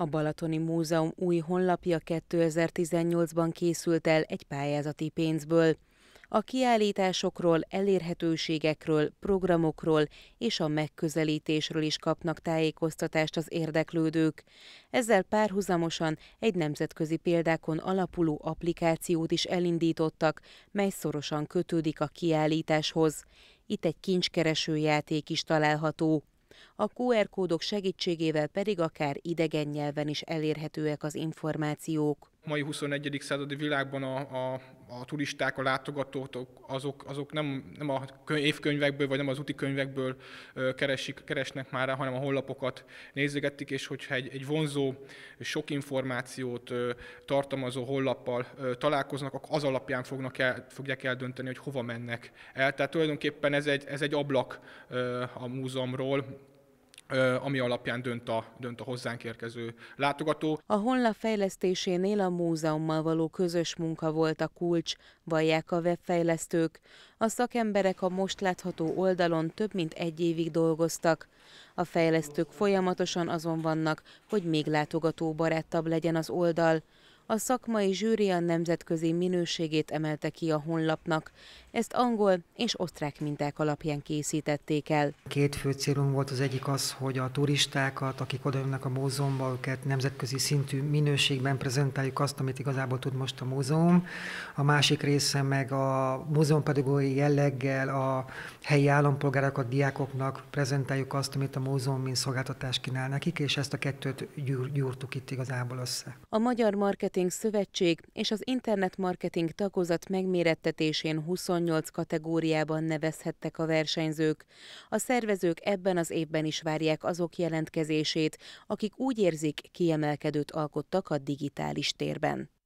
A Balatoni Múzeum új honlapja 2018-ban készült el egy pályázati pénzből. A kiállításokról, elérhetőségekről, programokról és a megközelítésről is kapnak tájékoztatást az érdeklődők. Ezzel párhuzamosan egy nemzetközi példákon alapuló applikációt is elindítottak, mely szorosan kötődik a kiállításhoz. Itt egy kincskereső játék is található a QR kódok segítségével pedig akár idegen nyelven is elérhetőek az információk. A mai 21. századi világban a, a, a turisták, a látogatók, azok, azok nem, nem a évkönyvekből, vagy nem az úti könyvekből keresik, keresnek már hanem a honlapokat nézegetik, és hogyha egy, egy vonzó, sok információt tartalmazó honlappal találkoznak, akkor az alapján fognak el, fogják eldönteni, hogy hova mennek el. Tehát tulajdonképpen ez egy, ez egy ablak a múzeumról, ami alapján dönt a, dönt a hozzánk érkező látogató. A honlap fejlesztésénél a múzeummal való közös munka volt a kulcs, vallják a webfejlesztők. A szakemberek a most látható oldalon több mint egy évig dolgoztak. A fejlesztők folyamatosan azon vannak, hogy még látogatóbarátabb legyen az oldal. A szakmai zsűri a nemzetközi minőségét emelte ki a honlapnak. Ezt angol és osztrák minták alapján készítették el. Két fő célunk volt, az egyik az, hogy a turistákat, akik odajönnek a múzeumba, őket nemzetközi szintű minőségben prezentáljuk azt, amit igazából tud most a múzeum. A másik része meg a múzeumpedagógiai jelleggel a helyi állampolgárokat, diákoknak prezentáljuk azt, amit a múzeum mint szolgáltatás kínál nekik, és ezt a kettőt gyúrtuk itt igazából össze. A magyar marketing Marketing Szövetség és az Internet Marketing tagozat megmérettetésén 28 kategóriában nevezhettek a versenyzők. A szervezők ebben az évben is várják azok jelentkezését, akik úgy érzik, kiemelkedőt alkottak a digitális térben.